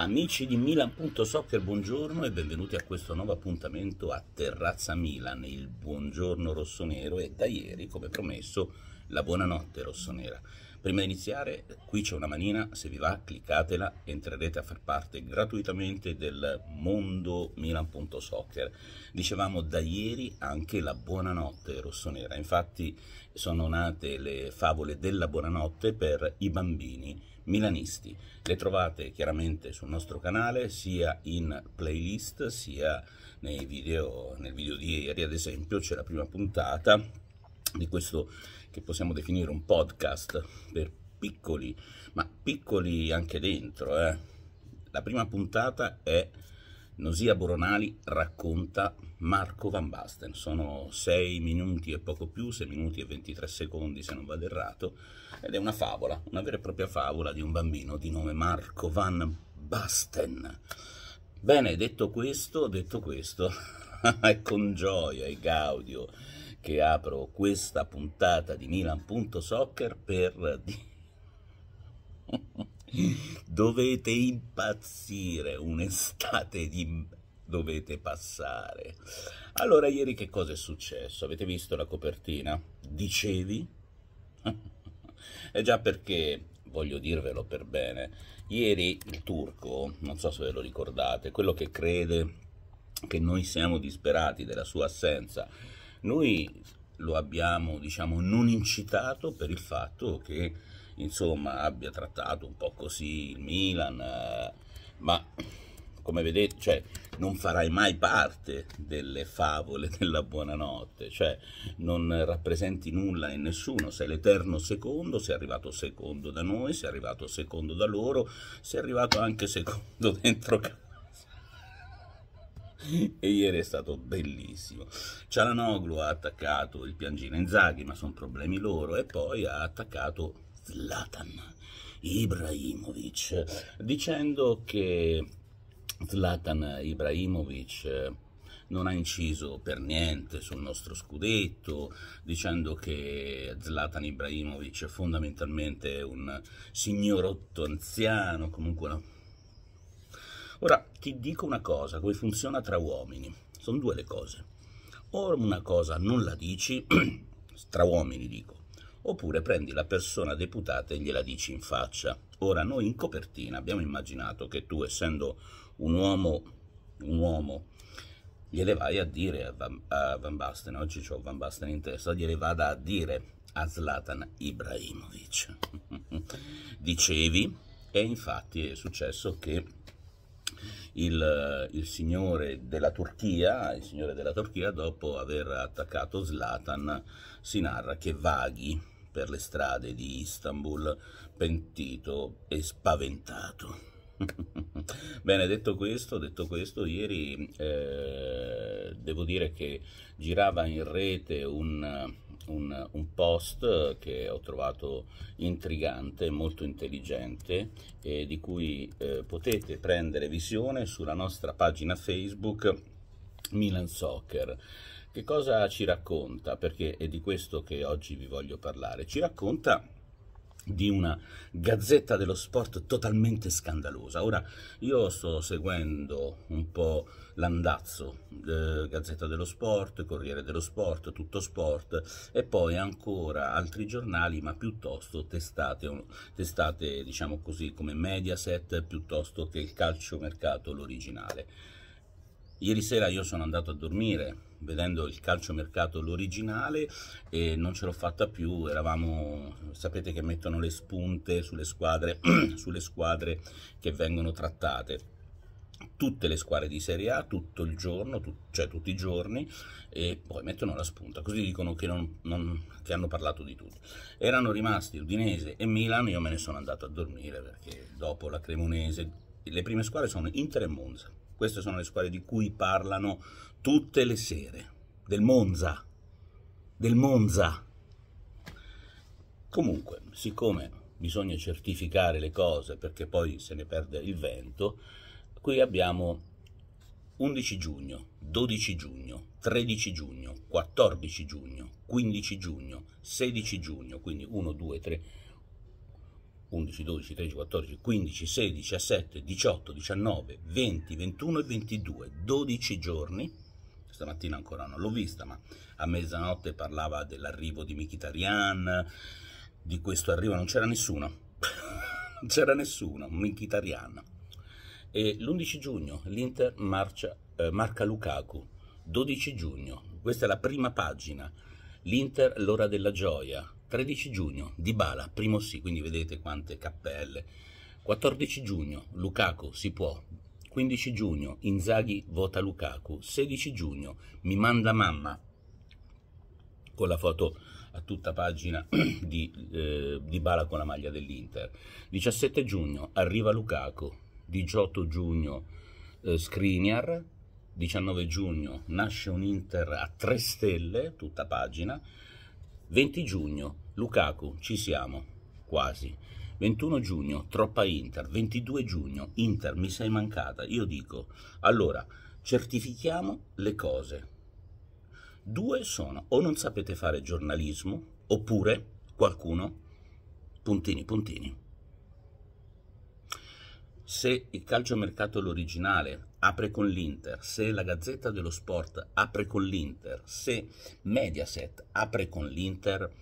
Amici di Milan.soccer, buongiorno e benvenuti a questo nuovo appuntamento a Terrazza Milan, il buongiorno rossonero e da ieri, come promesso, la buonanotte rossonera. Prima di iniziare, qui c'è una manina, se vi va cliccatela, entrerete a far parte gratuitamente del mondo milan.soccer. Dicevamo da ieri anche la buonanotte rossonera, infatti sono nate le favole della buonanotte per i bambini milanisti. Le trovate chiaramente sul nostro canale sia in playlist sia nei video, nel video di ieri ad esempio c'è la prima puntata di questo che possiamo definire un podcast per piccoli, ma piccoli anche dentro. Eh. La prima puntata è Nosia Boronali racconta Marco Van Basten. Sono 6 minuti e poco più, 6 minuti e 23 secondi se non vado errato, ed è una favola, una vera e propria favola di un bambino di nome Marco Van Basten. Bene, detto questo, detto questo, è con gioia e gaudio che apro questa puntata di Milan.soccer per... dovete impazzire un'estate di dovete passare allora ieri che cosa è successo avete visto la copertina dicevi è eh già perché voglio dirvelo per bene ieri il turco non so se ve lo ricordate quello che crede che noi siamo disperati della sua assenza noi lo abbiamo, diciamo, non incitato per il fatto che, insomma, abbia trattato un po' così il Milan, eh, ma come vedete, cioè, non farai mai parte delle favole della buonanotte, cioè non rappresenti nulla e nessuno, sei l'eterno secondo, sei arrivato secondo da noi, sei arrivato secondo da loro, sei arrivato anche secondo dentro casa e ieri è stato bellissimo. Cialanoglu ha attaccato il piangino Inzaghi, ma sono problemi loro, e poi ha attaccato Zlatan Ibrahimovic, dicendo che Zlatan Ibrahimovic eh, non ha inciso per niente sul nostro scudetto, dicendo che Zlatan Ibrahimovic è fondamentalmente un signorotto anziano, comunque una Ora ti dico una cosa, come funziona tra uomini. Sono due le cose. O una cosa non la dici, tra uomini dico, oppure prendi la persona deputata e gliela dici in faccia. Ora noi in copertina abbiamo immaginato che tu, essendo un uomo, un uomo gliele vai a dire a Van, a Van Basten, oggi ho Van Basten in testa, gliele vada a dire a Zlatan Ibrahimovic. Dicevi, e infatti è successo che il, il, signore della Turchia, il signore della Turchia dopo aver attaccato Zlatan si narra che vaghi per le strade di Istanbul pentito e spaventato. Bene, detto questo, detto questo ieri eh, devo dire che girava in rete un un, un, post che ho trovato intrigante, molto intelligente e eh, di cui eh, potete prendere visione sulla nostra pagina Facebook Milan Soccer. Che cosa ci racconta? Perché è di questo che oggi vi voglio parlare. Ci racconta di una gazzetta dello sport totalmente scandalosa. Ora io sto seguendo un po' l'andazzo, eh, Gazzetta dello Sport, Corriere dello Sport, Tutto Sport e poi ancora altri giornali ma piuttosto testate, testate diciamo così come Mediaset piuttosto che il calciomercato l'originale. Ieri sera io sono andato a dormire vedendo il calciomercato l'originale e non ce l'ho fatta più, eravamo, sapete che mettono le spunte sulle squadre, sulle squadre che vengono trattate tutte le squadre di Serie A tutto il giorno, tu, cioè tutti i giorni, e poi mettono la spunta. Così dicono che, non, non, che hanno parlato di tutto. Erano rimasti Udinese e milan io me ne sono andato a dormire perché dopo la Cremonese le prime squadre sono Inter e Monza. Queste sono le squadre di cui parlano tutte le sere. Del Monza. Del Monza. Comunque, siccome bisogna certificare le cose perché poi se ne perde il vento, qui abbiamo 11 giugno, 12 giugno, 13 giugno, 14 giugno, 15 giugno, 16 giugno, quindi 1, 2, 3, 11, 12, 13, 14, 15, 16, 17, 18, 19, 20, 21 e 22, 12 giorni. Stamattina ancora non l'ho vista, ma a mezzanotte parlava dell'arrivo di Mkhitaryan, di questo arrivo non c'era nessuno. non c'era nessuno, Mkhitaryan. E l'11 giugno l'Inter marcia, eh, marca Lukaku, 12 giugno, questa è la prima pagina, l'Inter l'ora della gioia, 13 giugno, Dybala, primo sì, quindi vedete quante cappelle. 14 giugno, Lukaku, si può. 15 giugno, Inzaghi vota Lukaku. 16 giugno, mi manda mamma, con la foto a tutta pagina di, eh, di con la maglia dell'Inter. 17 giugno arriva Lukaku, 18 giugno eh, Skriniar, 19 giugno nasce un Inter a tre stelle, tutta pagina, 20 giugno, Lukaku, ci siamo, quasi. 21 giugno, troppa Inter. 22 giugno, Inter, mi sei mancata. Io dico, allora, certifichiamo le cose. Due sono, o non sapete fare giornalismo, oppure qualcuno, puntini, puntini. Se il calciomercato l'originale apre con l'Inter, se la Gazzetta dello Sport apre con l'Inter, se Mediaset apre con l'Inter,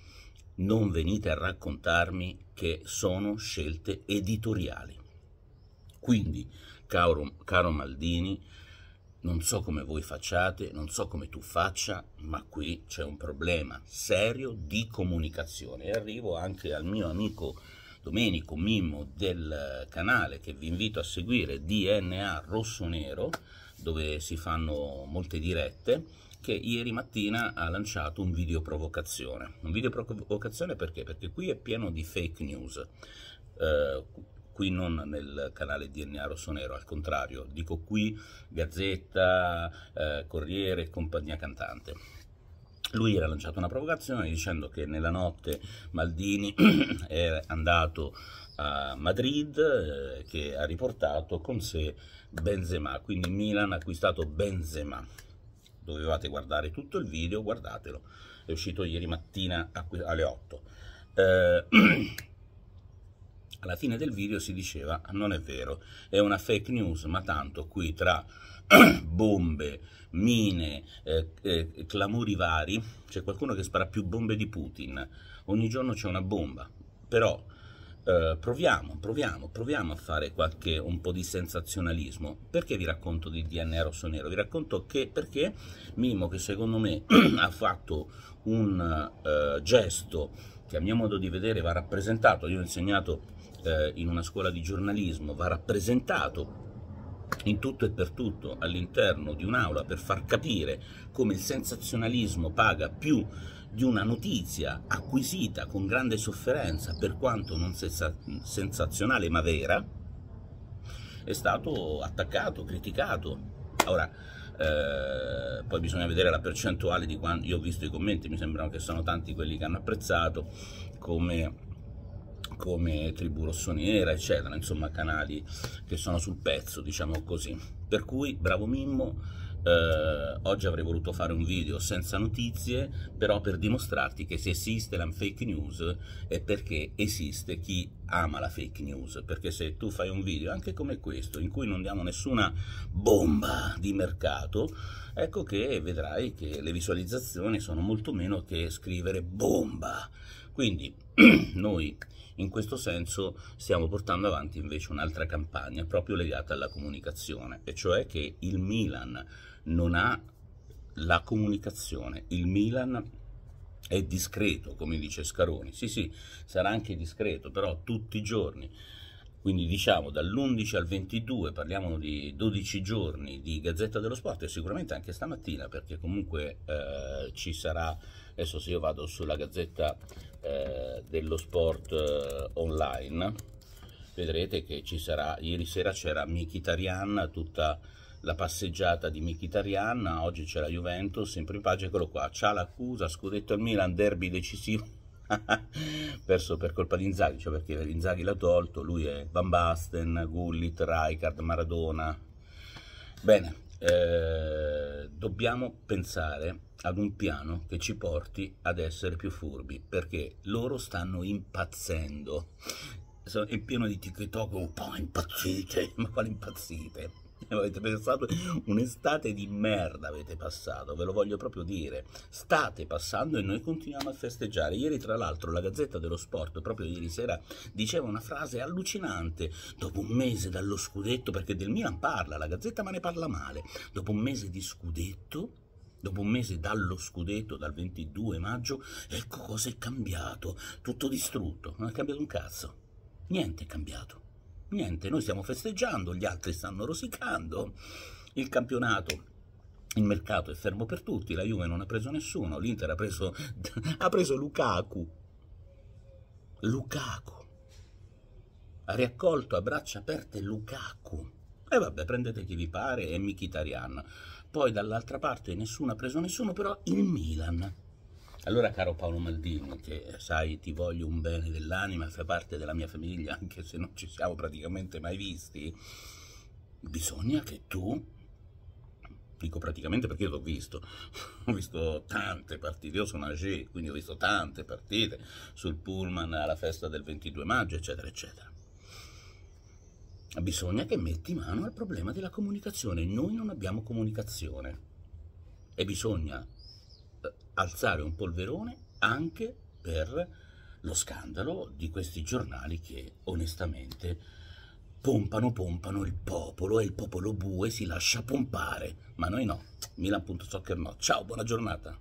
non venite a raccontarmi che sono scelte editoriali. Quindi, caro, caro Maldini, non so come voi facciate, non so come tu faccia, ma qui c'è un problema serio di comunicazione. E arrivo anche al mio amico Domenico Mimmo del canale che vi invito a seguire DNA Rosso Nero dove si fanno molte dirette che ieri mattina ha lanciato un video provocazione. Un video provocazione perché? Perché qui è pieno di fake news. Eh, qui non nel canale DNA Rossonero, al contrario, dico qui Gazzetta, eh, Corriere e compagnia cantante lui era lanciato una provocazione dicendo che nella notte Maldini è andato a Madrid eh, che ha riportato con sé Benzema, quindi Milan ha acquistato Benzema. Dovevate guardare tutto il video, guardatelo, è uscito ieri mattina alle 8. Eh, alla fine del video si diceva non è vero, è una fake news, ma tanto qui tra bombe, mine, eh, eh, clamori vari, c'è qualcuno che spara più bombe di Putin, ogni giorno c'è una bomba, però eh, proviamo, proviamo, proviamo a fare qualche, un po' di sensazionalismo. Perché vi racconto di DNA rosso nero? Vi racconto che perché Mimo, che secondo me ha fatto un eh, gesto che a mio modo di vedere va rappresentato, io ho insegnato eh, in una scuola di giornalismo, va rappresentato in tutto e per tutto all'interno di un'aula per far capire come il sensazionalismo paga più di una notizia acquisita con grande sofferenza, per quanto non sensazionale ma vera, è stato attaccato, criticato. Ora, eh, poi bisogna vedere la percentuale di quando io ho visto i commenti, mi sembrano che sono tanti quelli che hanno apprezzato come come Tribù Rossonera, eccetera, insomma canali che sono sul pezzo, diciamo così. Per cui, bravo Mimmo, eh, oggi avrei voluto fare un video senza notizie, però per dimostrarti che se esiste la fake news è perché esiste chi ama la fake news, perché se tu fai un video anche come questo, in cui non diamo nessuna bomba di mercato, ecco che vedrai che le visualizzazioni sono molto meno che scrivere bomba quindi noi in questo senso stiamo portando avanti invece un'altra campagna proprio legata alla comunicazione, e cioè che il Milan non ha la comunicazione, il Milan è discreto, come dice Scaroni. Sì, sì, sarà anche discreto, però tutti i giorni. Quindi diciamo dall'11 al 22, parliamo di 12 giorni di Gazzetta dello Sport e sicuramente anche stamattina perché comunque eh, ci sarà, adesso se io vado sulla Gazzetta eh, dello sport eh, online vedrete che ci sarà ieri sera c'era Mkhitaryan tutta la passeggiata di Mkhitaryan oggi c'è la Juventus sempre in pagina eccolo qua c'ha l'accusa scudetto al Milan derby decisivo perso per colpa di Inzaghi cioè perché Inzaghi l'ha tolto lui è Van Basten, Gullit, Rijkaard, Maradona bene eh, dobbiamo pensare ad un piano che ci porti ad essere più furbi, perché loro stanno impazzendo. È pieno di TikTok, un po' impazzite, ma quale impazzite? Avete pensato un'estate di merda avete passato, ve lo voglio proprio dire. State passando e noi continuiamo a festeggiare. Ieri tra l'altro la Gazzetta dello Sport, proprio ieri sera, diceva una frase allucinante. Dopo un mese dallo scudetto, perché del Milan parla la Gazzetta ma ne parla male, dopo un mese di scudetto Dopo un mese dallo scudetto, dal 22 maggio, ecco cosa è cambiato, tutto distrutto, non è cambiato un cazzo, niente è cambiato. Niente, noi stiamo festeggiando, gli altri stanno rosicando, il campionato il mercato è fermo per tutti, la Juve non ha preso nessuno, l'Inter ha preso, ha preso Lukaku. Lukaku. Ha riaccolto a braccia aperte Lukaku. E vabbè, prendete chi vi pare e Mkhitaryan. Poi dall'altra parte nessuno ha preso nessuno, però il Milan allora, caro Paolo Maldini, che sai ti voglio un bene dell'anima, fai parte della mia famiglia, anche se non ci siamo praticamente mai visti, bisogna che tu, dico praticamente perché io l'ho visto, ho visto tante partite, io sono agi, quindi ho visto tante partite sul pullman alla festa del 22 maggio, eccetera, eccetera. Bisogna che metti mano al problema della comunicazione. Noi non abbiamo comunicazione e bisogna alzare un polverone anche per lo scandalo di questi giornali che onestamente pompano, pompano il popolo e il popolo bue si lascia pompare, ma noi no. Milan.soccer no. Ciao, buona giornata.